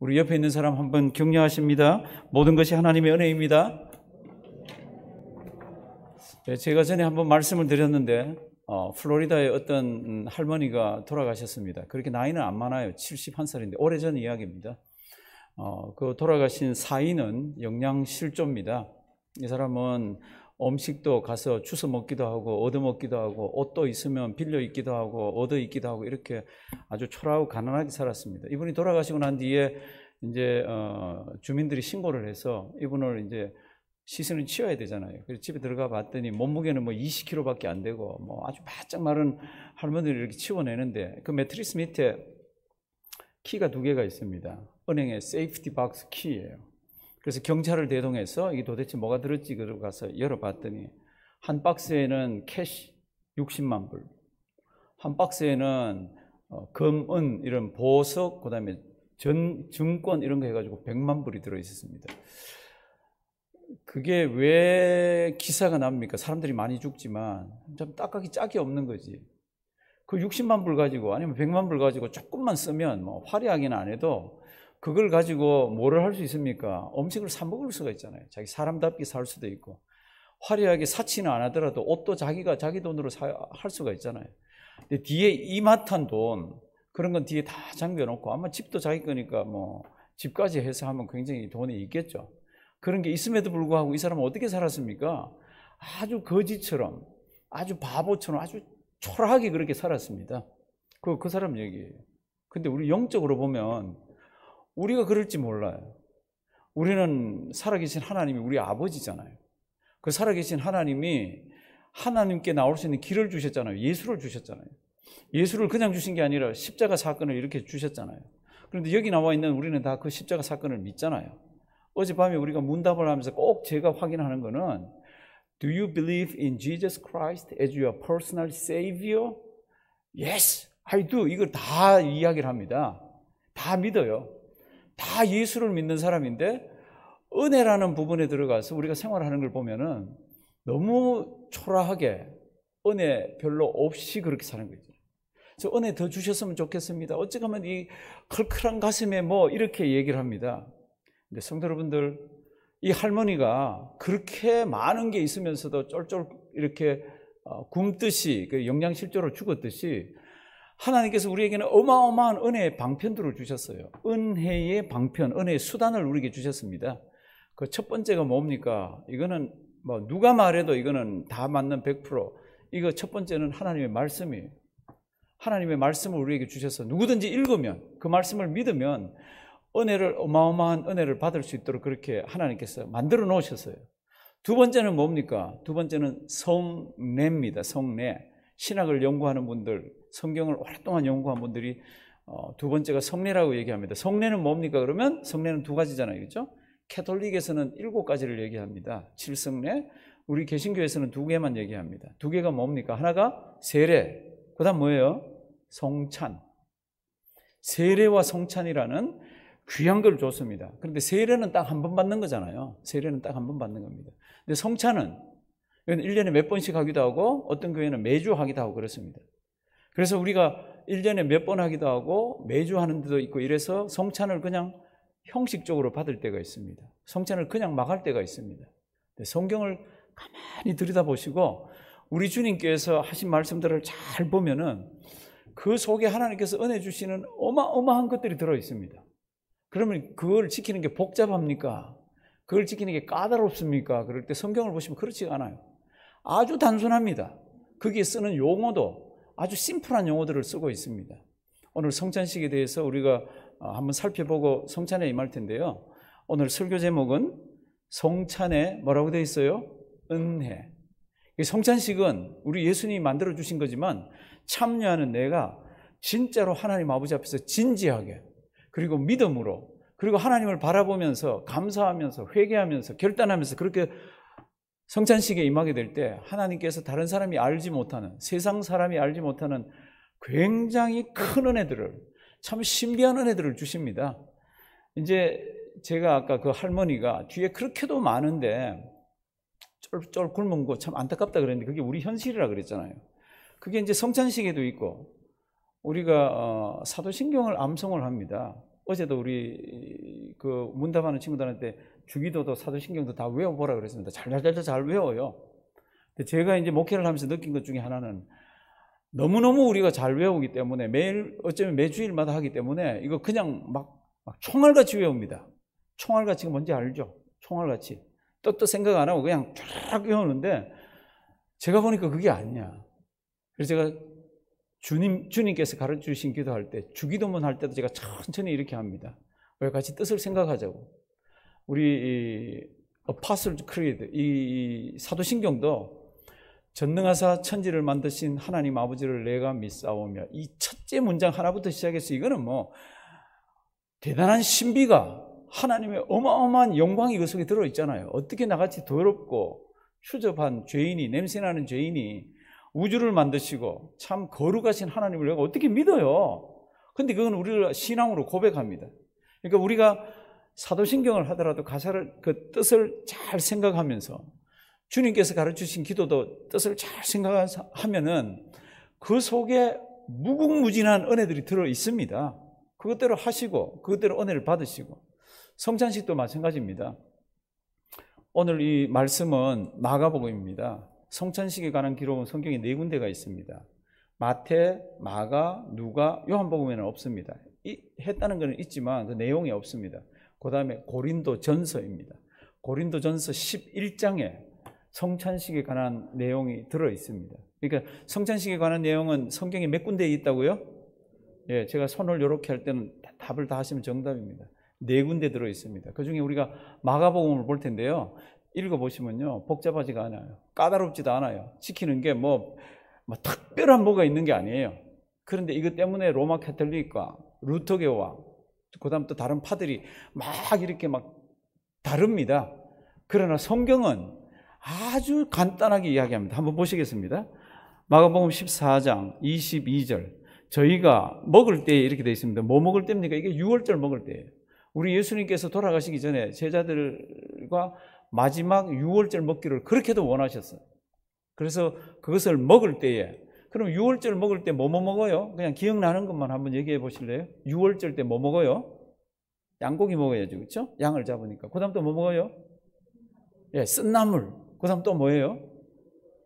우리 옆에 있는 사람 한번 격려하십니다. 모든 것이 하나님의 은혜입니다. 예, 제가 전에 한번 말씀을 드렸는데 어, 플로리다의 어떤 음, 할머니가 돌아가셨습니다. 그렇게 나이는 안 많아요. 71살인데 오래전 이야기입니다. 어, 그 돌아가신 사인은 영양실조입니다. 이 사람은 음식도 가서 주워 먹기도 하고 얻어 먹기도 하고 옷도 있으면 빌려 입기도 하고 얻어 입기도 하고 이렇게 아주 초라하고 가난하게 살았습니다. 이분이 돌아가시고 난 뒤에 이제 어, 주민들이 신고를 해서 이분을 이제 시선을 치워야 되잖아요. 그래서 집에 들어가 봤더니 몸무게는 뭐 20kg밖에 안 되고 뭐 아주 바짝 마른 할머니를 이렇게 치워내는데 그 매트리스 밑에 키가 두 개가 있습니다. 은행의 세이프티 박스 키예요. 그래서 경찰을 대동해서 이게 도대체 뭐가 들었지 그러고 가서 열어봤더니 한 박스에는 캐시 60만 불, 한 박스에는 금, 어, 은 이런 보석, 그다음에 전 증권 이런 거 해가지고 100만 불이 들어 있었습니다. 그게 왜 기사가 납니까? 사람들이 많이 죽지만 좀 딱하기 짝이 없는 거지. 그 60만 불 가지고 아니면 100만 불 가지고 조금만 쓰면 뭐화려하긴안 해도 그걸 가지고 뭐를 할 수 있습니까? 음식을 사 먹을 수가 있잖아요. 자기 사람답게 살 수도 있고 화려하게 사치는 안 하더라도 옷도 자기가 자기 돈으로 사, 할 수가 있잖아요. 근데 뒤에 이마탄 돈 그런 건 뒤에 다 잠겨놓고 아마 집도 자기 거니까 뭐 집까지 해서 하면 굉장히 돈이 있겠죠. 그런 게 있음에도 불구하고 이 사람은 어떻게 살았습니까? 아주 거지처럼 아주 바보처럼 아주 초라하게 그렇게 살았습니다. 그, 그 사람 얘기예요. 근데 우리 영적으로 보면 우리가 그럴지 몰라요. 우리는 살아계신 하나님이 우리 아버지잖아요. 그 살아계신 하나님이 하나님께 나올 수 있는 길을 주셨잖아요. 예수를 주셨잖아요. 예수를 그냥 주신 게 아니라 십자가 사건을 이렇게 주셨잖아요. 그런데 여기 나와 있는 우리는 다 그 십자가 사건을 믿잖아요. 어젯밤에 우리가 문답을 하면서 꼭 제가 확인하는 거는 Do you believe in Jesus Christ as your personal savior? Yes, I do. 이걸 다 이야기를 합니다. 다 믿어요. 다 예수를 믿는 사람인데 은혜라는 부분에 들어가서 우리가 생활하는 걸 보면은 너무 초라하게 은혜 별로 없이 그렇게 사는 거죠. 그래서 은혜 더 주셨으면 좋겠습니다. 어찌가면 이 컬컬한 가슴에 뭐 이렇게 얘기를 합니다. 근데 성도 여러분들, 이 할머니가 그렇게 많은 게 있으면서도 쫄쫄 이렇게 어, 굶듯이 그 영양실조로 죽었듯이 하나님께서 우리에게는 어마어마한 은혜의 방편들을 주셨어요. 은혜의 방편, 은혜의 수단을 우리에게 주셨습니다. 그 첫 번째가 뭡니까? 이거는 뭐 누가 말해도 이거는 다 맞는 100%. 이거 첫 번째는 하나님의 말씀이에요. 하나님의 말씀을 우리에게 주셔서 누구든지 읽으면 그 말씀을 믿으면 은혜를 어마어마한 은혜를 받을 수 있도록 그렇게 하나님께서 만들어 놓으셨어요. 두 번째는 뭡니까? 두 번째는 성례입니다. 성례. 신학을 연구하는 분들 성경을 오랫동안 연구한 분들이 어, 두 번째가 성례라고 얘기합니다. 성례는 뭡니까? 그러면 성례는 두 가지잖아요. 그죠? 캐톨릭에서는 일곱 가지를 얘기합니다. 칠성례. 우리 개신교에서는 두 개만 얘기합니다. 두 개가 뭡니까? 하나가 세례. 그 다음 뭐예요? 성찬. 세례와 성찬이라는 귀한 걸 줬습니다. 그런데 세례는 딱 한 번 받는 거잖아요. 세례는 딱 한 번 받는 겁니다. 근데 성찬은 1년에 몇 번씩 하기도 하고 어떤 교회는 매주 하기도 하고 그렇습니다. 그래서 우리가 1년에 몇 번 하기도 하고 매주 하는 데도 있고 이래서 성찬을 그냥 형식적으로 받을 때가 있습니다. 성찬을 그냥 막 할 때가 있습니다. 성경을 가만히 들여다보시고 우리 주님께서 하신 말씀들을 잘 보면은 그 속에 하나님께서 은혜 주시는 어마어마한 것들이 들어 있습니다. 그러면 그걸 지키는 게 복잡합니까? 그걸 지키는 게 까다롭습니까? 그럴 때 성경을 보시면 그렇지 않아요. 아주 단순합니다. 거기에 쓰는 용어도 아주 심플한 용어들을 쓰고 있습니다. 오늘 성찬식에 대해서 우리가 어, 한번 살펴보고 성찬에 임할 텐데요. 오늘 설교 제목은 성찬에 뭐라고 되어 있어요? 은혜. 성찬식은 우리 예수님이 만들어 주신 거지만 참여하는 내가 진짜로 하나님 아버지 앞에서 진지하게 그리고 믿음으로 그리고 하나님을 바라보면서 감사하면서 회개하면서 결단하면서 그렇게 성찬식에 임하게 될 때 하나님께서 다른 사람이 알지 못하는 세상 사람이 알지 못하는 굉장히 큰 은혜들을 참 신비한 은혜들을 주십니다. 이제 제가 아까 그 할머니가 뒤에 그렇게도 많은데 쫄쫄 굶은 거 참 안타깝다 그랬는데 그게 우리 현실이라 그랬잖아요. 그게 이제 성찬식에도 있고 우리가 어, 사도신경을 암송을 합니다. 어제도 우리 그 문답하는 친구들한테 주기도도 사도신경도 다 외워보라 그랬습니다. 잘 잘 잘잘 잘 외워요. 근데 제가 이제 목회를 하면서 느낀 것 중에 하나는 너무너무 우리가 잘 외우기 때문에 매일 어쩌면 매주일마다 하기 때문에 이거 그냥 막, 막 총알같이 외웁니다. 총알같이 뭔지 알죠? 총알같이. 또 또 생각 안 하고 그냥 쫙 외우는데 제가 보니까 그게 아니냐. 그래서 제가 주님, 주님께서 가르쳐 주신 기도할 때, 주기도문 할 때도 제가 천천히 이렇게 합니다. 왜 같이 뜻을 생각하자고. 우리 어파슬 크리드, 이 사도신경도 전능하사 천지를 만드신 하나님 아버지를 내가 믿사오며 이 첫째 문장 하나부터 시작해서 이거는 뭐 대단한 신비가 하나님의 어마어마한 영광이 그 속에 들어있잖아요. 어떻게 나같이 더럽고 추접한 죄인이, 냄새나는 죄인이 우주를 만드시고 참 거룩하신 하나님을 내가 어떻게 믿어요? 근데 그건 우리를 신앙으로 고백합니다. 그러니까 우리가 사도신경을 하더라도 가사를 그 뜻을 잘 생각하면서 주님께서 가르치신 기도도 뜻을 잘 생각하면은 그 속에 무궁무진한 은혜들이 들어 있습니다. 그것대로 하시고 그것대로 은혜를 받으시고 성찬식도 마찬가지입니다. 오늘 이 말씀은 마가복음입니다. 성찬식에 관한 기록은 성경에 네 군데가 있습니다. 마태, 마가, 누가, 요한복음에는 없습니다. 이, 했다는 것은 있지만 그 내용이 없습니다. 그 다음에 고린도 전서입니다. 고린도 전서 11장에 성찬식에 관한 내용이 들어 있습니다. 그러니까 성찬식에 관한 내용은 성경에 몇 군데 있다고요? 예, 제가 손을 이렇게 할 때는 답을 다 하시면 정답입니다. 네 군데 들어 있습니다. 그 중에 우리가 마가복음을 볼 텐데요. 읽어보시면요. 복잡하지가 않아요. 까다롭지도 않아요. 지키는 게 뭐, 뭐 특별한 뭐가 있는 게 아니에요. 그런데 이것 때문에 로마 캐톨릭과 루터교와 그 다음 또 다른 파들이 막 이렇게 막 다릅니다. 그러나 성경은 아주 간단하게 이야기합니다. 한번 보시겠습니다. 마가복음 14장 22절. 저희가 먹을 때 이렇게 되어 있습니다. 뭐 먹을 때입니까? 이게 6월절 먹을 때예요. 우리 예수님께서 돌아가시기 전에 제자들과 마지막 6월절 먹기를 그렇게도 원하셨어요. 그래서 그것을 먹을 때에 그럼 6월절 먹을 때 뭐뭐 뭐 먹어요? 그냥 기억나는 것만 한번 얘기해 보실래요? 6월절 때 뭐 먹어요? 양고기 먹어야죠. 그렇죠? 양을 잡으니까. 그다음 또 뭐 먹어요? 예, 쓴나물. 그다음 또 뭐예요?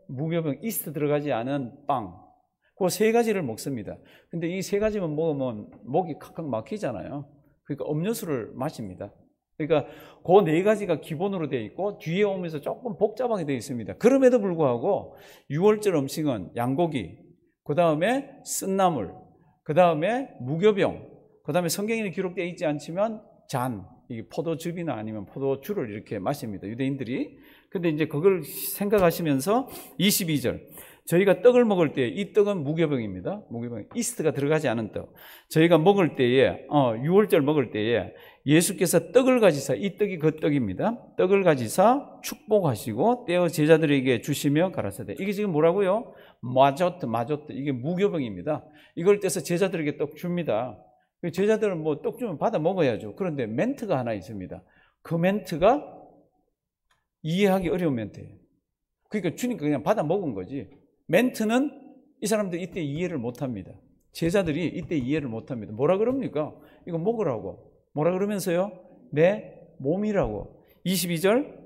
무교병 이스트 들어가지 않은 빵. 그 세 가지를 먹습니다. 근데 이 세 가지만 먹으면 목이 칵칵 막히잖아요. 그러니까 음료수를 마십니다. 그러니까 그 네 가지가 기본으로 되어 있고 뒤에 오면서 조금 복잡하게 되어 있습니다. 그럼에도 불구하고 6월절 음식은 양고기, 그 다음에 쓴나물, 그 다음에 무교병, 그 다음에 성경에 기록되어 있지 않지만 잔, 이게 포도즙이나 아니면 포도주를 이렇게 마십니다. 유대인들이. 근데 이제 그걸 생각하시면서 22절. 저희가 떡을 먹을 때 이 떡은 무교병입니다. 무교병. 이스트가 들어가지 않은 떡. 저희가 먹을 때에 어, 6월절 먹을 때에 예수께서 떡을 가지사 이 떡이 그 떡입니다. 떡을 가지사 축복하시고 떼어 제자들에게 주시며 가라사대. 이게 지금 뭐라고요? 마저트마저트 이게 무교병입니다. 이걸 떼서 제자들에게 떡 줍니다. 그 제자들은 뭐 떡 주면 받아 먹어야죠. 그런데 멘트가 하나 있습니다. 그 멘트가 이해하기 어려운 멘트예요. 그러니까 주니까 그냥 받아 먹은 거지. 멘트는 이 사람들 이때 이해를 못합니다. 제자들이 이때 이해를 못합니다. 뭐라 그럽니까? 이거 먹으라고. 뭐라 그러면서요? 내 몸이라고. 22절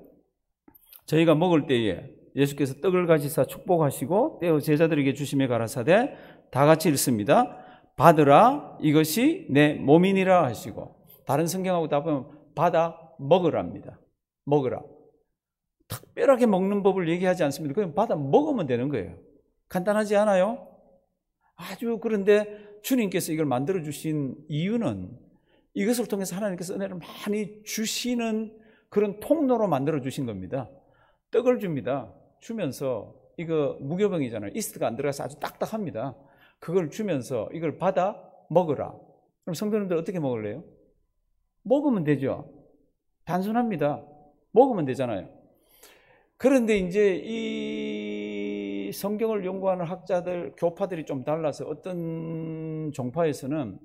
저희가 먹을 때에 예수께서 떡을 가지사 축복하시고 떼어 제자들에게 주심에 가라사대 다 같이 읽습니다. 받으라 이것이 내 몸이니라 하시고 다른 성경하고 다 보면 받아 먹으랍니다. 먹으라. 특별하게 먹는 법을 얘기하지 않습니다. 그냥 받아 먹으면 되는 거예요. 간단하지 않아요? 아주 그런데 주님께서 이걸 만들어 주신 이유는 이것을 통해서 하나님께서 은혜를 많이 주시는 그런 통로로 만들어 주신 겁니다. 떡을 줍니다. 주면서 이거 무교병이잖아요. 이스트가 안 들어가서 아주 딱딱합니다. 그걸 주면서 이걸 받아 먹으라. 그럼 성도님들 어떻게 먹을래요? 먹으면 되죠. 단순합니다. 먹으면 되잖아요. 그런데 이제 이 성경을 연구하는 학자들, 교파들이 좀 달라서 어떤 종파에서는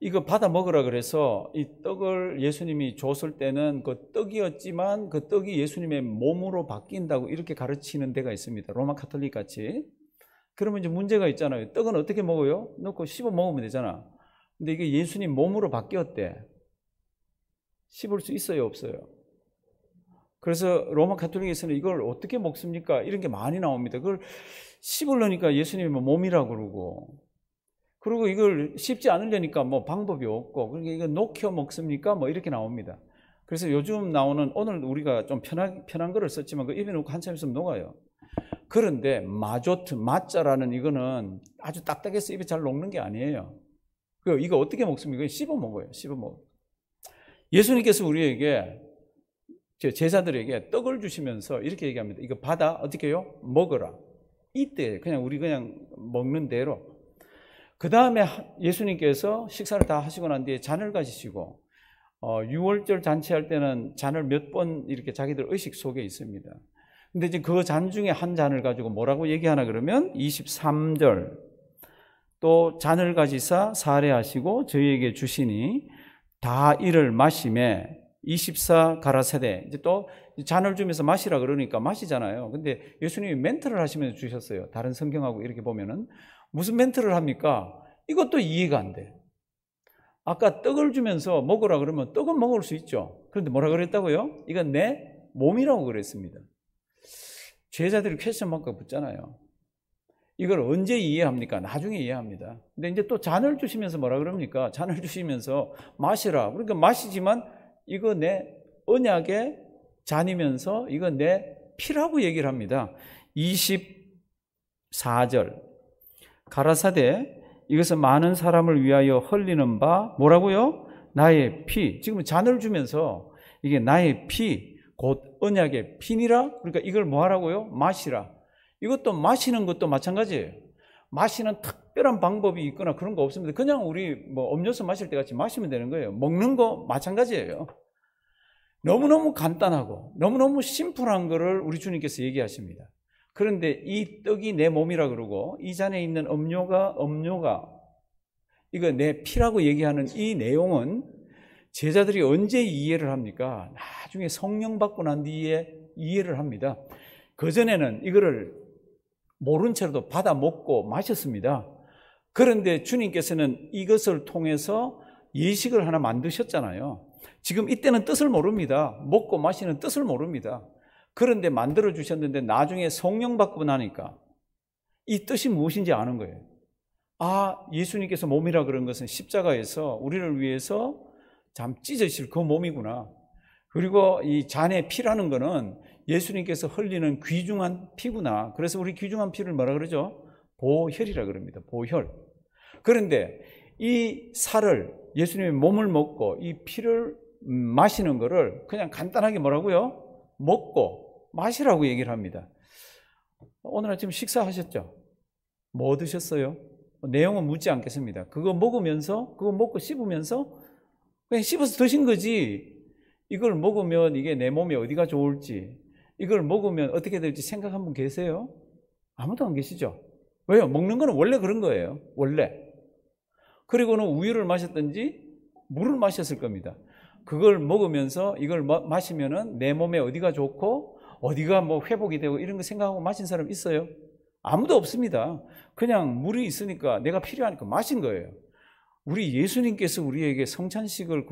이거 받아 먹으라 그래서 이 떡을 예수님이 줬을 때는 그 떡이었지만 그 떡이 예수님의 몸으로 바뀐다고 이렇게 가르치는 데가 있습니다. 로마 카톨릭 같이. 그러면 이제 문제가 있잖아요. 떡은 어떻게 먹어요? 넣고 씹어 먹으면 되잖아. 근데 이게 예수님 몸으로 바뀌었대. 씹을 수 있어요, 없어요? 그래서 로마 가톨릭에서는 이걸 어떻게 먹습니까? 이런 게 많이 나옵니다. 그걸 씹으려니까 예수님이 뭐 몸이라고 그러고 그리고 이걸 씹지 않으려니까 뭐 방법이 없고 그러니까 이거 녹혀 먹습니까? 뭐 이렇게 나옵니다. 그래서 요즘 나오는 오늘 우리가 좀 편한 편한 거를 썼지만 그 입에 넣고 한참 있으면 녹아요. 그런데 마조트 마자라는 이거는 아주 딱딱해서 입에 잘 녹는 게 아니에요. 그 이거 어떻게 먹습니까? 씹어 먹어요. 씹어 먹어. 요 예수님께서 우리에게 제자들에게 떡을 주시면서 이렇게 얘기합니다. 이거 받아 어떻게 해요? 먹어라. 이때 그냥 우리 그냥 먹는 대로. 그 다음에 예수님께서 식사를 다 하시고 난 뒤에 잔을 가지시고 어, 6월절 잔치할 때는 잔을 몇 번 이렇게 자기들 의식 속에 있습니다. 근데 이제 그 잔 중에 한 잔을 가지고 뭐라고 얘기하나 그러면 23절 또 잔을 가지사 사례하시고 저희에게 주시니 다 이를 마심에 24 가라 세대. 이제 또 잔을 주면서 마시라 그러니까 마시잖아요. 근데 예수님이 멘트를 하시면서 주셨어요. 다른 성경하고 이렇게 보면은 무슨 멘트를 합니까? 이것도 이해가 안 돼. 아까 떡을 주면서 먹으라 그러면 떡은 먹을 수 있죠. 그런데 뭐라 그랬다고요? 이건 내 몸이라고 그랬습니다. 제자들이 퀘스천 마크 붙잖아요. 이걸 언제 이해합니까? 나중에 이해합니다. 근데 이제 또 잔을 주시면서 뭐라 그럽니까? 잔을 주시면서 마시라. 그러니까 마시지만 이거 내 언약의 잔이면서 이건 내 피라고 얘기를 합니다. 24절 가라사대 이것은 많은 사람을 위하여 흘리는 바 뭐라고요? 나의 피 지금 잔을 주면서 이게 나의 피곧 언약의 피니라 그러니까 이걸 뭐하라고요? 마시라 이것도 마시는 것도 마찬가지예요. 마시는 특 특별한 방법이 있거나 그런 거 없습니다. 그냥 우리 뭐 음료수 마실 때 같이 마시면 되는 거예요. 먹는 거 마찬가지예요. 너무너무 간단하고 너무너무 심플한 거를 우리 주님께서 얘기하십니다. 그런데 이 떡이 내 몸이라 그러고 이 잔에 있는 음료가 음료가 이거 내 피라고 얘기하는 이 내용은 제자들이 언제 이해를 합니까? 나중에 성령 받고 난 뒤에 이해를 합니다. 그전에는 이거를 모른 채로도 받아 먹고 마셨습니다. 그런데 주님께서는 이것을 통해서 예식을 하나 만드셨잖아요. 지금 이때는 뜻을 모릅니다. 먹고 마시는 뜻을 모릅니다. 그런데 만들어 주셨는데 나중에 성령 받고 나니까 이 뜻이 무엇인지 아는 거예요. 아, 예수님께서 몸이라 그런 것은 십자가에서 우리를 위해서 잠찢어질그 몸이구나. 그리고 이 잔의 피라는 거는 예수님께서 흘리는 귀중한 피구나. 그래서 우리 귀중한 피를 뭐라 그러죠? 보혈이라 그럽니다. 보혈. 그런데 이 살을 예수님의 몸을 먹고 이 피를 마시는 거를 그냥 간단하게 뭐라고요? 먹고 마시라고 얘기를 합니다. 오늘 아침 식사하셨죠? 뭐 드셨어요? 내용은 묻지 않겠습니다. 그거 먹으면서, 그거 먹고 씹으면서 그냥 씹어서 드신 거지. 이걸 먹으면 이게 내 몸에 어디가 좋을지, 이걸 먹으면 어떻게 될지 생각 한번 계세요? 아무도 안 계시죠? 왜요? 먹는 거는 원래 그런 거예요. 원래. 그리고는 우유를 마셨든지 물을 마셨을 겁니다. 그걸 먹으면서 이걸 마시면은 내 몸에 어디가 좋고 어디가 뭐 회복이 되고 이런 거 생각하고 마신 사람 있어요? 아무도 없습니다. 그냥 물이 있으니까 내가 필요하니까 마신 거예요. 우리 예수님께서 우리에게 성찬식을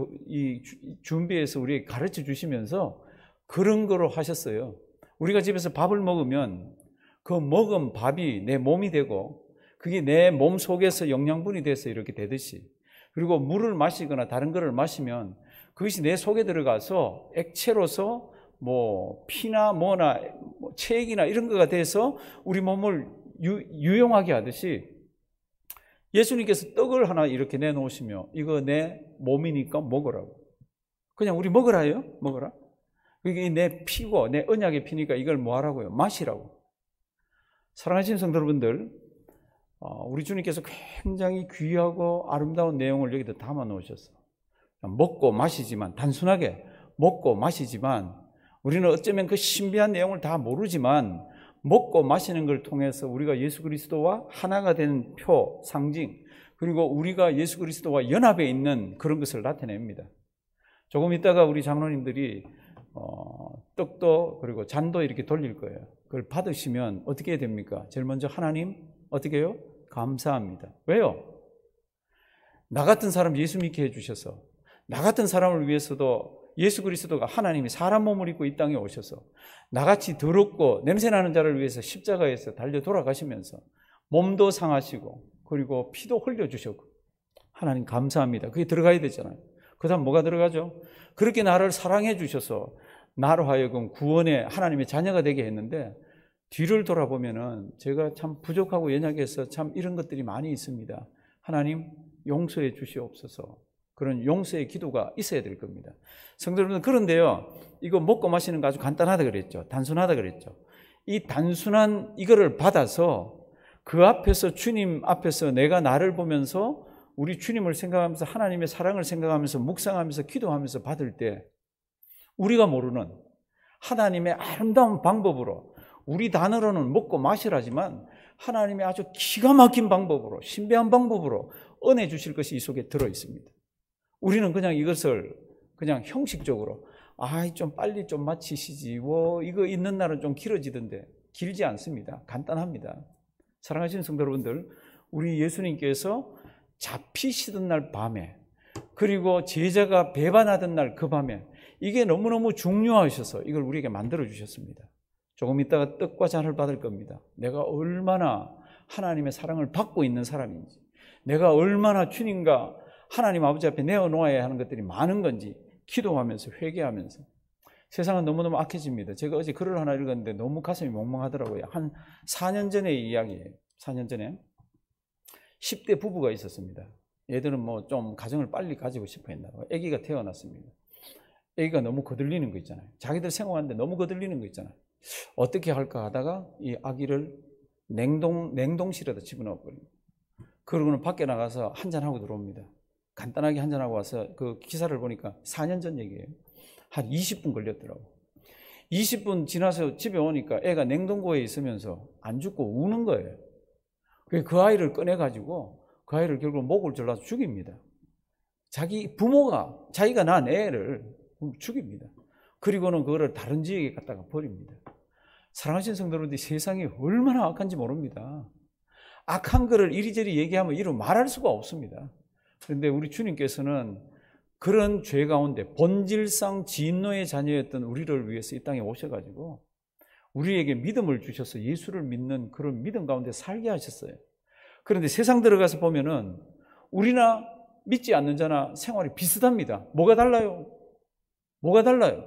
준비해서 우리에게 가르쳐 주시면서 그런 거로 하셨어요. 우리가 집에서 밥을 먹으면 그 먹은 밥이 내 몸이 되고 그게 내 몸 속에서 영양분이 돼서 이렇게 되듯이 그리고 물을 마시거나 다른 것을 마시면 그것이 내 속에 들어가서 액체로서 뭐 피나 뭐나 뭐 체액이나 이런 거가 돼서 우리 몸을 유, 유용하게 하듯이 예수님께서 떡을 하나 이렇게 내놓으시며 이거 내 몸이니까 먹으라고 그냥 우리 먹으라요 먹으라 이게 내 피고 내 언약의 피니까 이걸 뭐하라고요 마시라고 사랑하신 성도 여러분들, 어, 우리 주님께서 굉장히 귀하고 아름다운 내용을 여기다 담아 놓으셨어. 먹고 마시지만, 단순하게 먹고 마시지만, 우리는 어쩌면 그 신비한 내용을 다 모르지만, 먹고 마시는 걸 통해서 우리가 예수 그리스도와 하나가 되는 표, 상징, 그리고 우리가 예수 그리스도와 연합에 있는 그런 것을 나타냅니다. 조금 있다가 우리 장로님들이 어, 떡도 그리고 잔도 이렇게 돌릴 거예요. 그걸 받으시면 어떻게 됩니까? 제일 먼저 하나님 어떻게 해요? 감사합니다. 왜요? 나 같은 사람 예수 믿게 해주셔서 나 같은 사람을 위해서도 예수 그리스도가 하나님이 사람 몸을 입고 이 땅에 오셔서 나같이 더럽고 냄새나는 자를 위해서 십자가에서 달려 돌아가시면서 몸도 상하시고 그리고 피도 흘려주셨고 하나님 감사합니다. 그게 들어가야 되잖아요. 그 다음 뭐가 들어가죠? 그렇게 나를 사랑해 주셔서 나로 하여금 구원의 하나님의 자녀가 되게 했는데 뒤를 돌아보면은 제가 참 부족하고 연약해서 참 이런 것들이 많이 있습니다. 하나님 용서해 주시옵소서. 그런 용서의 기도가 있어야 될 겁니다. 성도 여러분 그런데요. 이거 먹고 마시는 거 아주 간단하다 그랬죠. 단순하다 그랬죠. 이 단순한 이거를 받아서 그 앞에서 주님 앞에서 내가 나를 보면서 우리 주님을 생각하면서 하나님의 사랑을 생각하면서 묵상하면서 기도하면서 받을 때 우리가 모르는 하나님의 아름다운 방법으로 우리 단어로는 먹고 마시라지만 하나님의 아주 기가 막힌 방법으로 신비한 방법으로 은혜 주실 것이 이 속에 들어 있습니다. 우리는 그냥 이것을 그냥 형식적으로 아이 좀 빨리 좀 마치시지 뭐 이거 있는 날은 좀 길어지던데 길지 않습니다. 간단합니다. 사랑하시는 성도 여러분들 우리 예수님께서 잡히시던 날 밤에 그리고 제자가 배반하던 날 그 밤에 이게 너무너무 중요하셔서 이걸 우리에게 만들어 주셨습니다. 조금 있다가 뜻과 잔을 받을 겁니다. 내가 얼마나 하나님의 사랑을 받고 있는 사람인지, 내가 얼마나 주님과 하나님 아버지 앞에 내어놓아야 하는 것들이 많은 건지 기도하면서 회개하면서 세상은 너무너무 악해집니다. 제가 어제 글을 하나 읽었는데 너무 가슴이 멍멍하더라고요. 한 4년 전의 이야기예요. 4년 전에 10대 부부가 있었습니다. 얘들은 뭐 좀 가정을 빨리 가지고 싶어 했나 봐요. 아기가 태어났습니다. 애기가 너무 거들리는 거 있잖아요. 자기들 생활하는데 너무 거들리는 거 있잖아요. 어떻게 할까 하다가 이 아기를 냉동, 냉동실에다 집어넣어 버립니다. 그러고는 밖에 나가서 한 잔하고 들어옵니다. 간단하게 한 잔하고 와서 그 기사를 보니까 4년 전 얘기예요. 한 20분 걸렸더라고. 20분 지나서 집에 오니까 애가 냉동고에 있으면서 안 죽고 우는 거예요. 그, 그 아이를 꺼내가지고 그 아이를 결국 목을 졸라서 죽입니다. 자기 부모가, 자기가 낳은 애를 음, 죽입니다. 그리고는 그거를 다른 지역에 갖다가 버립니다. 사랑하신 성도 여 세상이 얼마나 악한지 모릅니다. 악한 것을 이리저리 얘기하면 이루 말할 수가 없습니다. 그런데 우리 주님께서는 그런 죄 가운데 본질상 진노의 자녀였던 우리를 위해서 이 땅에 오셔가지고 우리에게 믿음을 주셔서 예수를 믿는 그런 믿음 가운데 살게 하셨어요. 그런데 세상 들어가서 보면은 우리나 믿지 않는 자나 생활이 비슷합니다. 뭐가 달라요? 뭐가 달라요?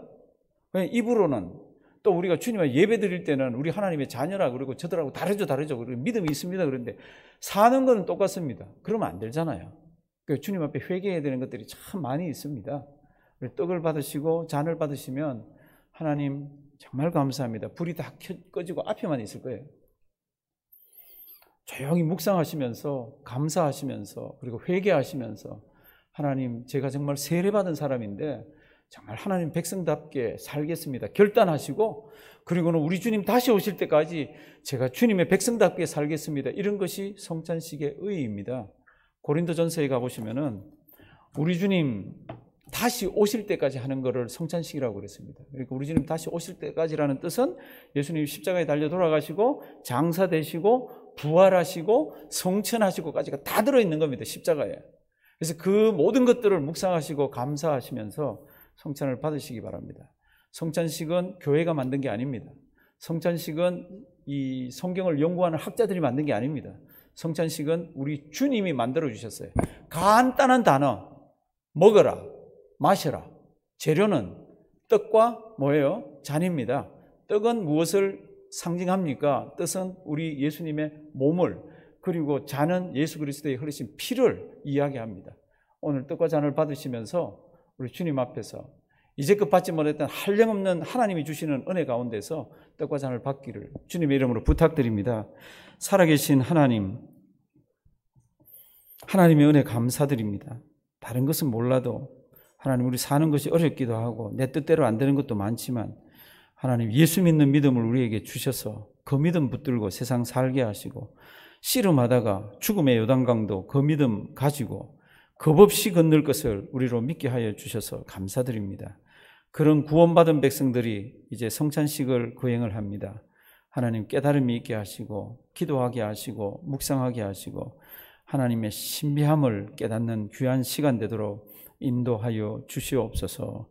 입으로는 또 우리가 주님을 예배 드릴 때는 우리 하나님의 자녀라 그리고 저들하고 다르죠, 다르죠. 그리고 믿음이 있습니다. 그런데 사는 건 똑같습니다. 그러면 안 되잖아요. 그 주님 앞에 회개해야 되는 것들이 참 많이 있습니다. 떡을 받으시고 잔을 받으시면 하나님 정말 감사합니다. 불이 다 켜, 꺼지고 앞에만 있을 거예요. 조용히 묵상하시면서 감사하시면서 그리고 회개하시면서 하나님 제가 정말 세례받은 사람인데 정말 하나님 백성답게 살겠습니다. 결단하시고 그리고는 우리 주님 다시 오실 때까지 제가 주님의 백성답게 살겠습니다. 이런 것이 성찬식의 의의입니다. 고린도전서에 가보시면은 우리 주님 다시 오실 때까지 하는 것을 성찬식이라고 그랬습니다. 그러니까 우리 주님 다시 오실 때까지라는 뜻은 예수님 십자가에 달려 돌아가시고 장사 되시고 부활하시고 성천하시고까지가 다 들어있는 겁니다. 십자가에. 그래서 그 모든 것들을 묵상하시고 감사하시면서 성찬을 받으시기 바랍니다. 성찬식은 교회가 만든 게 아닙니다. 성찬식은 이 성경을 연구하는 학자들이 만든 게 아닙니다. 성찬식은 우리 주님이 만들어 주셨어요. 간단한 단어 먹어라, 마셔라. 재료는 떡과 뭐예요? 잔입니다. 떡은 무엇을 상징합니까? 뜻은 우리 예수님의 몸을 그리고 잔은 예수 그리스도의 흐르신 피를 이야기합니다. 오늘 떡과 잔을 받으시면서 우리 주님 앞에서 이제껏 받지 못했던 한량없는 하나님이 주시는 은혜 가운데서 떡과 잔을 받기를 주님의 이름으로 부탁드립니다. 살아계신 하나님, 하나님의 은혜 감사드립니다. 다른 것은 몰라도 하나님 우리 사는 것이 어렵기도 하고 내 뜻대로 안 되는 것도 많지만 하나님 예수 믿는 믿음을 우리에게 주셔서 그 믿음 붙들고 세상 살게 하시고 씨름하다가 죽음의 요단강도 그 믿음 가지고 겁없이 건널 것을 우리로 믿게 하여 주셔서 감사드립니다. 그런 구원받은 백성들이 이제 성찬식을 거행을 합니다. 하나님 깨달음이 있게 하시고 기도하게 하시고 묵상하게 하시고 하나님의 신비함을 깨닫는 귀한 시간 되도록 인도하여 주시옵소서.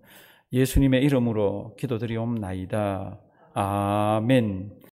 예수님의 이름으로 기도드리옵나이다. 아멘.